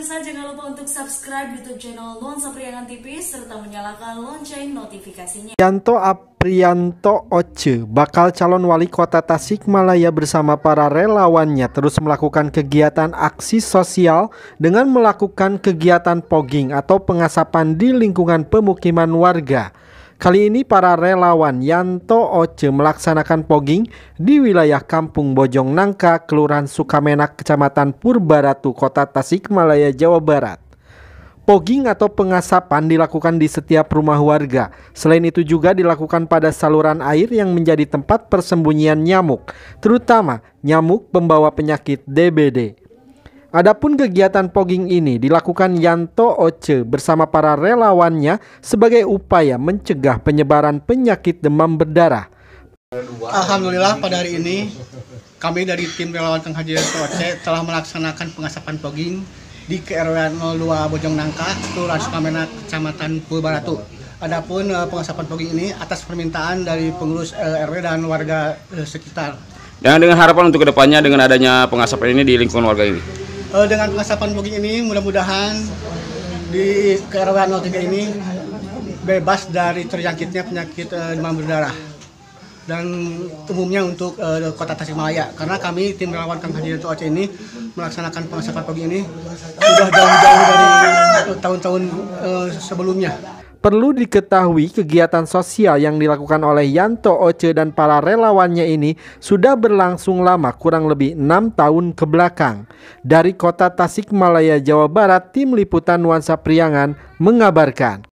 pemirsa jangan lupa untuk subscribe YouTube channel Nuansa Priangan TV serta menyalakan lonceng notifikasinya. Yanto Aprianto Oce, bakal calon wali kota Tasikmalaya bersama para relawannya terus melakukan kegiatan aksi sosial dengan melakukan kegiatan pogging atau pengasapan di lingkungan pemukiman warga. Kali ini para relawan Yanto Oce melaksanakan pogging di wilayah Kampung Bojong Nangka, Kelurahan Sukamenak, Kecamatan Purbaratu, Kota Tasikmalaya, Jawa Barat. Pogging atau pengasapan dilakukan di setiap rumah warga. Selain itu juga dilakukan pada saluran air yang menjadi tempat persembunyian nyamuk, terutama nyamuk pembawa penyakit DBD. Adapun kegiatan pogging ini dilakukan Yanto Oce bersama para relawannya sebagai upaya mencegah penyebaran penyakit demam berdarah. Alhamdulillah pada hari ini kami dari tim relawan Kang Haji Yanto Oce telah melaksanakan pengasapan pogging di KRW 02 Bojong Nangka, Kelurahan Sukamena, Kecamatan Pulbaratu. Adapun eh, pengasapan pogging ini atas permintaan dari pengurus eh, RW dan warga eh, sekitar. Dan dengan harapan untuk kedepannya dengan adanya pengasapan ini di lingkungan warga ini uh, dengan pengasapan jogging ini mudah-mudahan di KRW 03 ini bebas dari terjangkitnya penyakit uh, demam berdarah dan umumnya untuk uh, kota Tasikmalaya karena kami tim relawan Kang Haji Dato Aceh ini melaksanakan pengasapan pagi ini sudah jauh-jauh dari tahun-tahun uh, sebelumnya Perlu diketahui kegiatan sosial yang dilakukan oleh Yanto Oce dan para relawannya ini sudah berlangsung lama kurang lebih enam tahun ke belakang. Dari kota Tasikmalaya, Jawa Barat, Tim Liputan Nuansa Priangan mengabarkan.